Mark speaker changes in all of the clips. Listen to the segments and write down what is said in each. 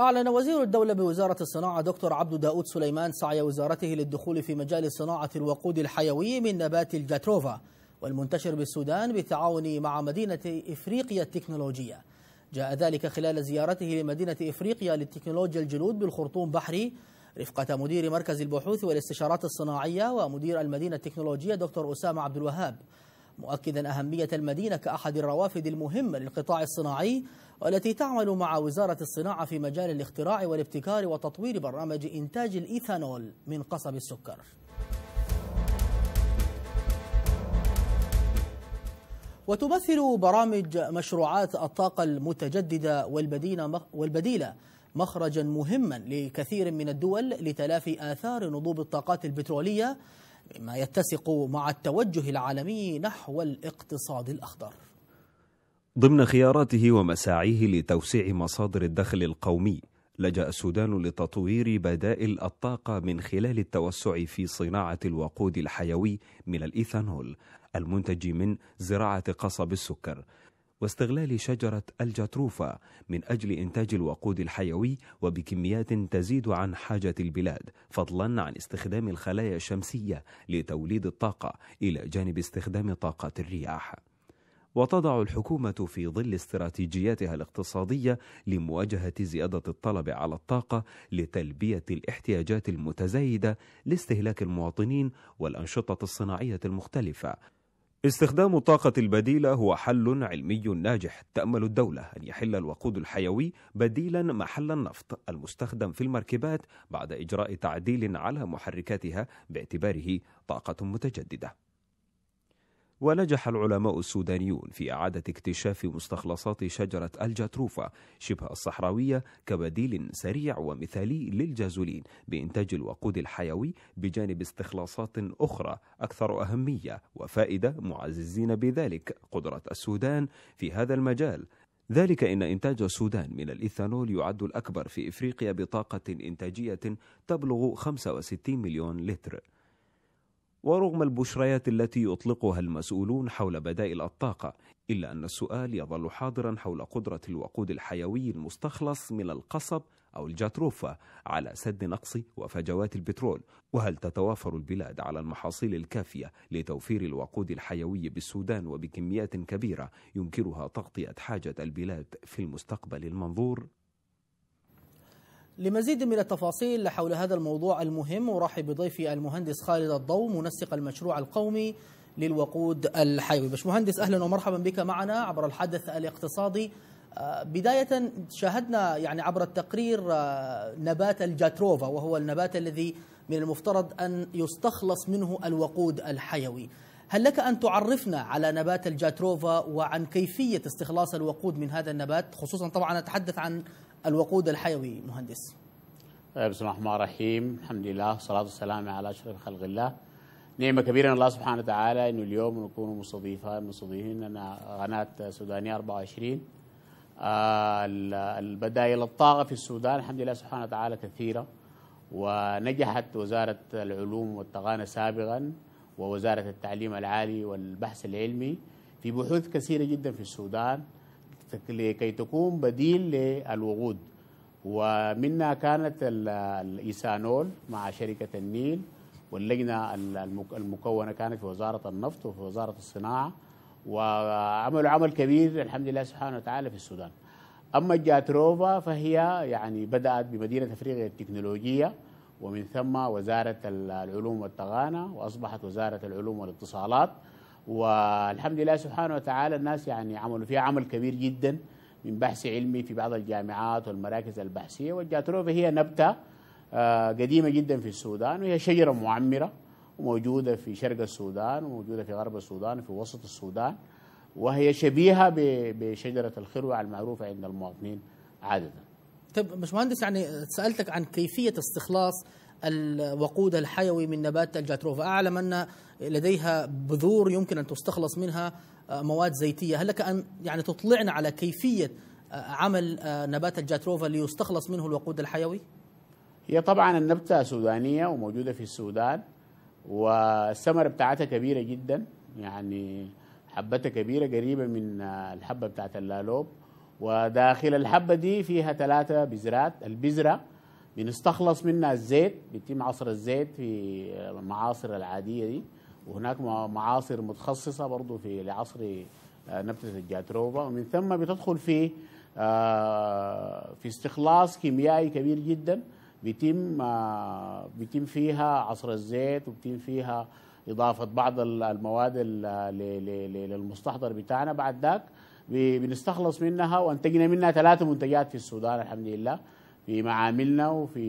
Speaker 1: أعلن وزير الدولة بوزارة الصناعة دكتور عبد داود سليمان سعي وزارته للدخول في مجال صناعة الوقود الحيوي من نبات الجاتروفا والمنتشر بالسودان بالتعاون مع مدينة إفريقيا التكنولوجية جاء ذلك خلال زيارته لمدينة إفريقيا للتكنولوجيا الجلود بالخرطوم بحري رفقة مدير مركز البحوث والاستشارات الصناعية ومدير المدينة التكنولوجية دكتور أسامة عبد الوهاب مؤكدا أهمية المدينة كأحد الروافد المهمة للقطاع الصناعي والتي تعمل مع وزارة الصناعة في مجال الاختراع والابتكار وتطوير برنامج إنتاج الإيثانول من قصب السكر وتمثل برامج مشروعات الطاقة المتجددة والبديلة مخرجا مهما لكثير من الدول لتلافي آثار نضوب الطاقات البترولية مما يتسق مع التوجه العالمي نحو الاقتصاد الأخضر
Speaker 2: ضمن خياراته ومساعيه لتوسيع مصادر الدخل القومي لجأ السودان لتطوير بدائل الطاقة من خلال التوسع في صناعة الوقود الحيوي من الإيثانول المنتج من زراعة قصب السكر واستغلال شجرة الجاتروفا من أجل إنتاج الوقود الحيوي وبكميات تزيد عن حاجة البلاد فضلا عن استخدام الخلايا الشمسية لتوليد الطاقة إلى جانب استخدام طاقة الرياح وتضع الحكومة في ظل استراتيجياتها الاقتصادية لمواجهة زيادة الطلب على الطاقة لتلبية الاحتياجات المتزايدة لاستهلاك المواطنين والأنشطة الصناعية المختلفة استخدام الطاقة البديلة هو حل علمي ناجح تأمل الدولة أن يحل الوقود الحيوي بديلا محل النفط المستخدم في المركبات بعد إجراء تعديل على محركاتها باعتباره طاقة متجددة ونجح العلماء السودانيون في إعادة اكتشاف مستخلصات شجرة الجاتروفا شبه الصحراوية كبديل سريع ومثالي للجازولين بإنتاج الوقود الحيوي بجانب استخلاصات أخرى أكثر أهمية وفائدة معززين بذلك قدرة السودان في هذا المجال ذلك إن إنتاج السودان من الإيثانول يعد الأكبر في إفريقيا بطاقة إنتاجية تبلغ 65 مليون لتر ورغم البشريات التي يطلقها المسؤولون حول بدائل الطاقة إلا أن السؤال يظل حاضرا حول قدرة الوقود الحيوي المستخلص من القصب أو الجاتروفة على سد نقص وفجوات البترول وهل تتوافر البلاد على المحاصيل الكافية لتوفير الوقود الحيوي بالسودان وبكميات كبيرة يمكنها تغطية حاجة البلاد في المستقبل المنظور؟
Speaker 1: لمزيد من التفاصيل حول هذا الموضوع المهم أرحب بضيفي المهندس خالد الضو منسق المشروع القومي للوقود الحيوي باشمهندس أهلا ومرحبا بك معنا عبر الحدث الاقتصادي آه، بداية شاهدنا يعني عبر التقرير آه، نبات الجاتروفا وهو النبات الذي من المفترض أن يستخلص منه الوقود الحيوي هل لك أن تعرفنا على نبات الجاتروفا وعن كيفية استخلاص الوقود من هذا النبات خصوصا طبعا أتحدث عن الوقود الحيوي مهندس
Speaker 3: آه، بسم الله الرحمن الرحيم الحمد لله والصلاة والسلام على أشرف خلق الله نعمة كبيرة من الله سبحانه وتعالى أنه اليوم نكون مستضيفين مستضيفين قناة سودانية 24 آه، البدائل الطاقة في السودان الحمد لله سبحانه وتعالى كثيرة ونجحت وزارة العلوم والتقانة سابقا ووزارة التعليم العالي والبحث العلمي في بحوث كثيرة جدا في السودان لكي تكون بديل للوقود ومنها كانت الايثانول مع شركه النيل واللجنه المكونه كانت في وزاره النفط وفي وزاره الصناعه وعملوا عمل كبير الحمد لله سبحانه وتعالى في السودان. اما جاتروفا فهي يعني بدات بمدينه افريقيا التكنولوجيه ومن ثم وزاره العلوم والتغانه واصبحت وزاره العلوم والاتصالات والحمد لله سبحانه وتعالى الناس يعني عملوا فيها عمل كبير جدا من بحث علمي في بعض الجامعات والمراكز البحثية والجاتروفة هي نبتة آه، قديمة جدا في السودان وهي شجرة معمرة وموجودة في شرق السودان وموجودة في غرب السودان وفي وسط السودان وهي شبيهة بشجرة الخروع المعروفة عند المواطنين عادة
Speaker 1: مش طيب، باشمهندس يعني سألتك عن كيفية استخلاص الوقود الحيوي من نبات الجاتروفا أعلم أن لديها بذور يمكن أن تستخلص منها آه، مواد زيتية هل لك أن يعني تطلعنا على كيفية آه، عمل آه، نبات الجاتروفا ليستخلص منه الوقود الحيوي؟
Speaker 3: هي طبعا النبتة سودانية وموجودة في السودان والثمرة بتاعتها كبيرة جدا يعني حبتها كبيرة قريبة من الحبة بتاعت اللالوب وداخل الحبة دي فيها ثلاثة بذرات البذرة بنستخلص منها الزيت بيتم عصر الزيت في المعاصر العاديه دي وهناك معاصر متخصصه برضه في لعصر آه، نبته الجاتروبا ومن ثم بتدخل في آه، في استخلاص كيميائي كبير جدا بيتم آه، بيتم فيها عصر الزيت وبيتم فيها اضافه بعض المواد للمستحضر بتاعنا بعد ذاك بنستخلص منها وانتجنا منها ثلاثه منتجات في السودان الحمد لله في معاملنا وفي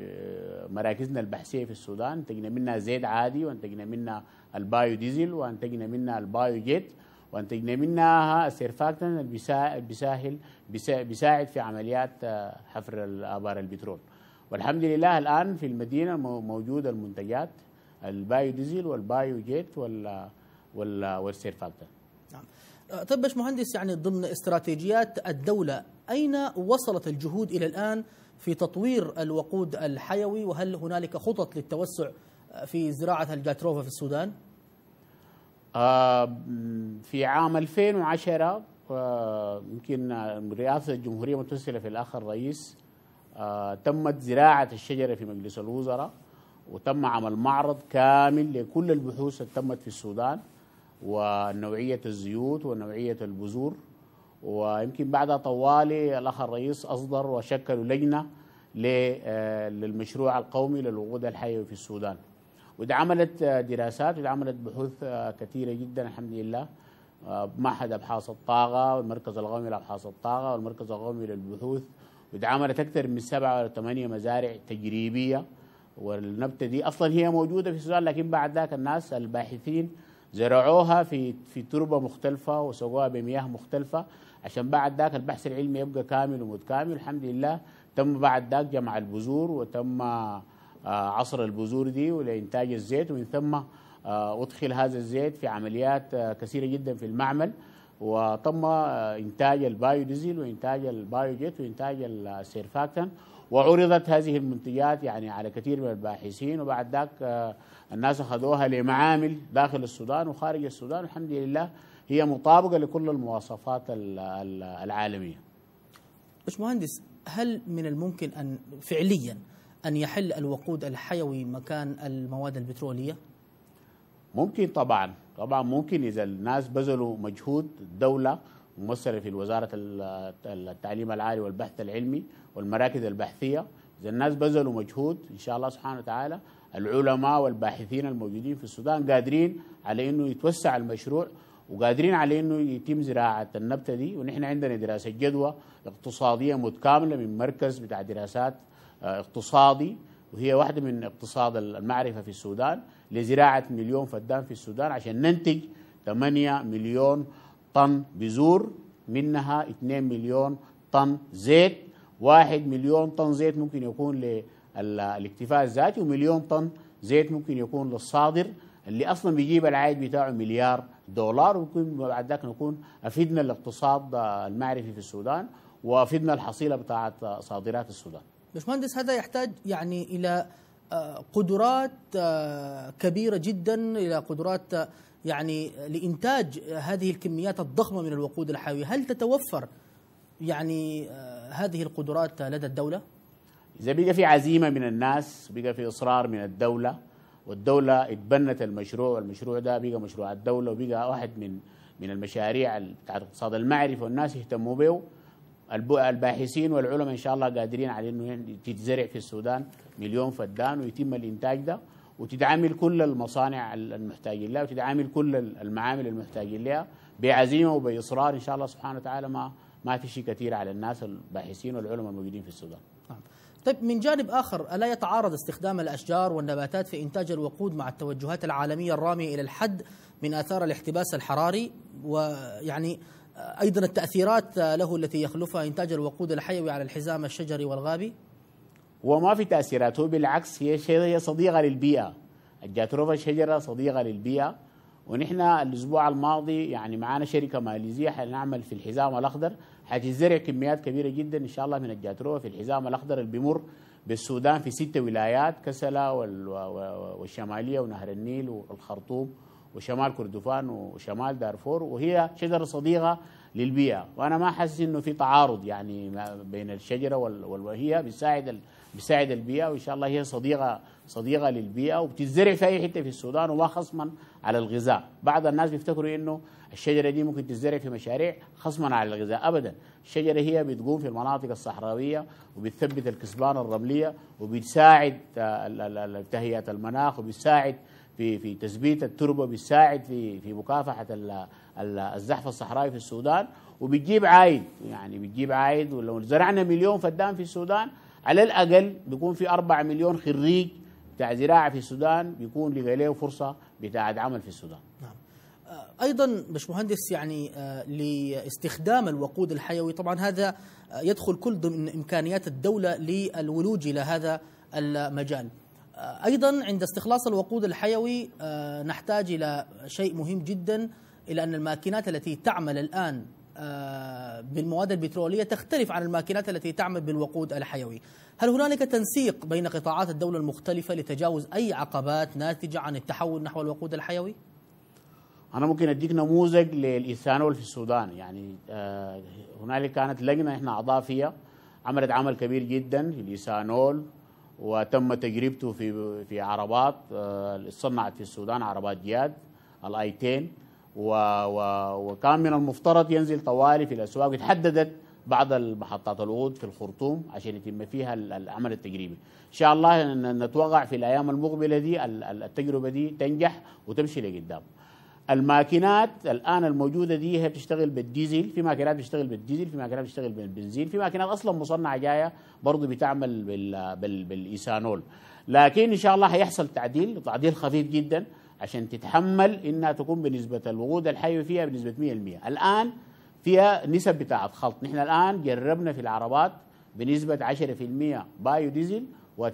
Speaker 3: آه، مراكزنا البحثيه في السودان انتجنا منها زيت عادي وانتجنا منها البايو ديزل وانتجنا منها البايو جيت وانتجنا منها السيرفاكتن اللي بيساهل بيساعد في عمليات آه، حفر ابار البترول والحمد لله الان في المدينه موجوده المنتجات البايو ديزل والبايو جيت وال والسيرفاكتن
Speaker 1: نعم طيب باش مهندس يعني ضمن استراتيجيات الدولة أين وصلت الجهود إلى الآن في تطوير الوقود الحيوي وهل هنالك خطط للتوسع في زراعة الجاتروفا في السودان؟
Speaker 3: آه، في عام 2010 آه، يمكن رئاسة الجمهورية متوسلة في الأخ الرئيس آه، تمت زراعة الشجرة في مجلس الوزراء وتم عمل معرض كامل لكل البحوث اللي تمت في السودان ونوعية الزيوت ونوعية البذور ويمكن بعد طوالي الأخ الرئيس أصدر وشكلوا لجنة آه، للمشروع القومي للوقود الحيوي في السودان وده عملت آه، دراسات وده عملت بحوث آه، كثيرة جدا الحمد لله بمعهد أبحاث الطاقة والمركز القومي لأبحاث الطاقة والمركز القومي للبحوث وده عملت أكثر من سبعة أو ثمانية مزارع تجريبية والنبتة دي أصلا هي موجودة في السودان لكن بعد ذاك الناس الباحثين زرعوها في في تربه مختلفه وسقوها بمياه مختلفه عشان بعد ذاك البحث العلمي يبقى كامل ومتكامل الحمد لله تم بعد ذاك جمع البذور وتم آه، عصر البذور دي ولانتاج الزيت ومن ثم آه، ادخل هذا الزيت في عمليات آه، كثيره جدا في المعمل وتم انتاج البايو ديزل وانتاج البايو جيت وانتاج السيرفاكتن وعرضت هذه المنتجات يعني على كثير من الباحثين وبعد ذاك آه، الناس أخذوها لمعامل داخل السودان وخارج السودان الحمد
Speaker 1: لله هي مطابقة لكل المواصفات العالمية باشمهندس هل من الممكن أن فعليا أن يحل الوقود الحيوي مكان المواد البترولية؟
Speaker 3: ممكن طبعا طبعا ممكن إذا الناس بذلوا مجهود الدولة ممثلة في وزارة التعليم العالي والبحث العلمي والمراكز البحثية إذا الناس بذلوا مجهود إن شاء الله سبحانه وتعالى العلماء والباحثين الموجودين في السودان قادرين على إنه يتوسع المشروع وقادرين على انه يتم زراعه النبته دي ونحن عندنا دراسه جدوى اقتصاديه متكامله من مركز بتاع دراسات آه، اقتصادي وهي واحده من اقتصاد المعرفه في السودان لزراعه مليون فدان في السودان عشان ننتج 8 مليون طن بذور منها 2 مليون طن زيت 1 مليون طن زيت ممكن يكون للاكتفاء الذاتي ومليون طن زيت ممكن يكون للصادر اللي اصلا بيجيب العائد بتاعه مليار دولار وممكن بعد ذاك نكون افدنا الاقتصاد المعرفي في السودان وافدنا الحصيله بتاعت صادرات السودان.
Speaker 1: باشمهندس هذا يحتاج يعني الى آه، قدرات آه، كبيره جدا الى قدرات آه، يعني لإنتاج هذه الكميات الضخمة من الوقود الحيوي هل تتوفر يعني آه، هذه القدرات لدى الدولة؟
Speaker 3: إذا بقى في عزيمة من الناس بقى في إصرار من الدولة والدولة اتبنت المشروع والمشروع ده بقى مشروع الدولة وبقى واحد من من المشاريع بتاعت اقتصاد المعرفة والناس يهتموا به الباحثين والعلماء إن شاء الله قادرين على أنه تتزرع في السودان مليون فدان ويتم الإنتاج ده وتدعم كل المصانع المحتاجين لها وتدعم كل المعامل المحتاجين لها بعزيمه وباصرار ان شاء الله سبحانه وتعالى ما ما شيء كثير على الناس الباحثين والعلماء الموجودين في السودان. نعم.
Speaker 1: طيب من جانب آخر ألا يتعارض استخدام الأشجار والنباتات في إنتاج الوقود مع التوجهات العالمية الرامية إلى الحد من آثار الاحتباس الحراري ويعني أيضا التأثيرات له التي يخلفها إنتاج الوقود الحيوي على الحزام الشجري والغابي؟ وما في تاثيرات هو بالعكس هي شيء
Speaker 3: صديقه للبيئه الجاتروفا شجره صديقه للبيئه ونحن الاسبوع الماضي يعني معانا شركه ماليزيه حنعمل في الحزام الاخضر حتزرع كميات كبيره جدا ان شاء الله من الجاتروفا في الحزام الاخضر اللي بيمر بالسودان في ست ولايات كسلا والشماليه ونهر النيل والخرطوم وشمال كردفان وشمال دارفور وهي شجره صديقه للبيئه وانا ما حاسس انه في تعارض يعني بين الشجره وهي بتساعد بيساعد البيئه وان شاء الله هي صديقه صديقه للبيئه وبتتزرع في اي حته في السودان وما خصما على الغذاء، بعض الناس بيفتكروا انه الشجره دي ممكن تتزرع في مشاريع خصما على الغذاء ابدا، الشجره هي بتقوم في المناطق الصحراويه وبتثبت الكسبان الرمليه وبتساعد آه، تهيئه المناخ وبتساعد في في تثبيت التربه بتساعد في في مكافحه الزحف الصحراوي في السودان وبتجيب عايد يعني بتجيب عايد ولو زرعنا مليون فدان في السودان على الاقل بيكون في 4 مليون خريج بتاع زراعه في السودان بيكون لقى له فرصه بتاعت عمل في السودان نعم.
Speaker 1: آه، ايضا باشمهندس يعني آه، لاستخدام الوقود الحيوي طبعا هذا آه، يدخل كل ضمن امكانيات الدوله للولوج الى هذا المجال ايضا عند استخلاص الوقود الحيوي نحتاج الى شيء مهم جدا الى ان الماكينات التي تعمل الان بالمواد آه، البترولية تختلف عن الماكينات التي تعمل بالوقود الحيوي هل هنالك تنسيق بين قطاعات الدولة المختلفة لتجاوز أي عقبات ناتجة عن التحول نحو الوقود الحيوي؟
Speaker 3: أنا ممكن أديك نموذج للإيثانول في السودان يعني آه، هنالك كانت لجنة إحنا أعضاء فيها عملت عمل كبير جدا في الايثانول وتم تجربته في في عربات آه، صنعت في السودان عربات جياد الايتين و... و... وكان من المفترض ينزل طوالي في الأسواق وتحددت بعض المحطات الوقود في الخرطوم عشان يتم فيها العمل التجريبي ان شاء الله نتوقع في الايام المقبله دي التجربه دي تنجح وتمشي لقدام الماكينات الان الموجوده دي هي بتشتغل بالديزل في ماكينات بتشتغل بالديزل في ماكينات بتشتغل بالبنزين في ماكينات اصلا مصنعه جايه برضه بتعمل بالايثانول لكن ان شاء الله هيحصل تعديل تعديل خفيف جدا عشان تتحمل انها تكون بنسبه الوقود الحيوي فيها بنسبه 100% الان فيها نسب بتاعت خلط نحن الان جربنا في العربات بنسبه 10% بايو ديزل و90%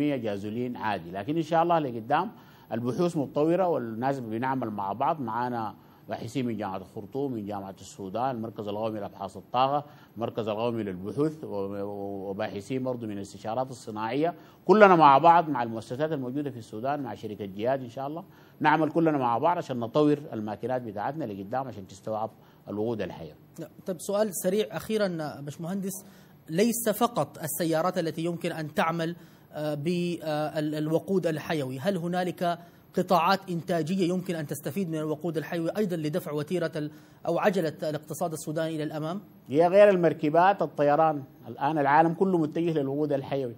Speaker 3: جازولين عادي لكن ان شاء الله لقدام البحوث متطوره والناس بنعمل مع بعض معانا باحثين من جامعه الخرطوم من جامعه السودان المركز القومي لابحاث الطاقه المركز القومي للبحوث وباحثين برضه من الاستشارات الصناعيه كلنا مع بعض مع المؤسسات الموجوده في السودان مع شركه جياد ان شاء الله نعمل كلنا مع بعض عشان نطور الماكينات بتاعتنا لقدام عشان تستوعب الوقود الحيه.
Speaker 1: نعم. طيب سؤال سريع اخيرا باشمهندس ليس فقط السيارات التي يمكن ان تعمل آه، بالوقود الحيوي، هل هنالك قطاعات إنتاجية يمكن أن تستفيد من الوقود الحيوي أيضا لدفع وتيرة أو عجلة الاقتصاد السوداني إلى الأمام؟
Speaker 3: هي غير المركبات الطيران الآن العالم كله متجه للوقود الحيوي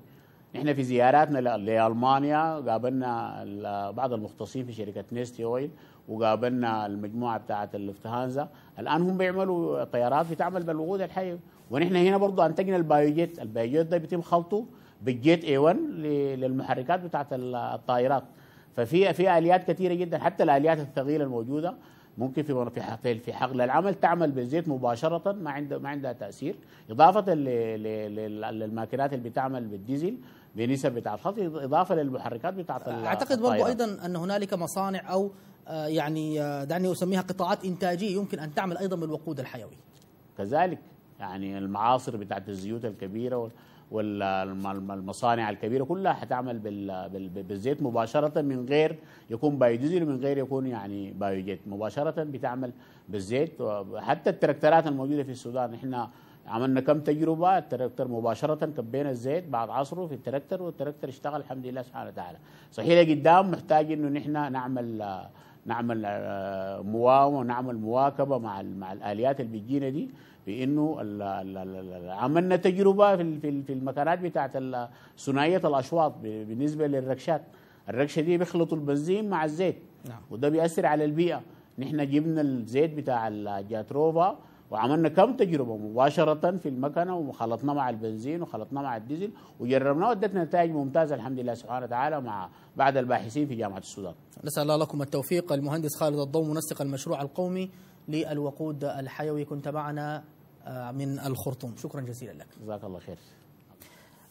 Speaker 3: نحن في زياراتنا لألمانيا قابلنا بعض المختصين في شركة نيستي أويل وقابلنا المجموعة بتاعة اللفتهانزا الآن هم بيعملوا طيارات بتعمل بالوقود الحيوي ونحن هنا برضه أنتجنا البايوجيت البايوجيت ده بيتم خلطه بالجيت اي 1 للمحركات بتاعة الطائرات ففي في اليات كثيره جدا حتى الاليات الثقيله الموجوده ممكن في في في حقل العمل تعمل بالزيت مباشره ما عندها ما عندها تاثير اضافه للماكينات اللي بتعمل بالديزل بنسب بتاعت الخط اضافه للمحركات بتاعت اعتقد برضو ايضا
Speaker 1: ان هنالك مصانع او آه، يعني آه، دعني اسميها قطاعات انتاجيه يمكن ان تعمل ايضا بالوقود الحيوي
Speaker 3: كذلك يعني المعاصر بتاعت الزيوت الكبيره والمصانع الكبيره كلها حتعمل بالزيت مباشره من غير يكون بايوديزل من غير يكون يعني بايوجيت مباشره بتعمل بالزيت حتى التراكترات الموجوده في السودان احنا عملنا كم تجربه التراكتر مباشره كبينا الزيت بعد عصره في التراكتر والتراكتر اشتغل الحمد لله سبحانه وتعالى صحيح قدام محتاج انه نحن نعمل نعمل آه، مواومه ونعمل مواكبه مع مع الاليات اللي بتجينا دي بانه عملنا تجربه في في المكانات بتاعت ثنائيه الاشواط بالنسبه للركشات الركشه دي بيخلطوا البنزين مع الزيت نعم. وده بيأثر على البيئه نحن جبنا الزيت بتاع الجاتروفا وعملنا كم تجربه مباشره في المكنه وخلطنا مع البنزين وخلطنا مع الديزل وجربناه وادتنا نتائج ممتازه الحمد لله سبحانه وتعالى مع بعض الباحثين في جامعه السودان.
Speaker 1: نسال الله لكم التوفيق المهندس خالد الضو منسق المشروع القومي للوقود الحيوي كنت معنا آه، من الخرطوم شكرا جزيلا لك جزاك الله خير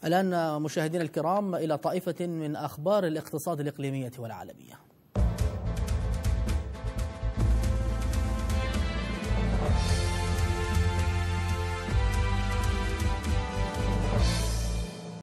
Speaker 1: الآن مشاهدينا الكرام إلى طائفة من أخبار الاقتصاد الإقليمية والعالمية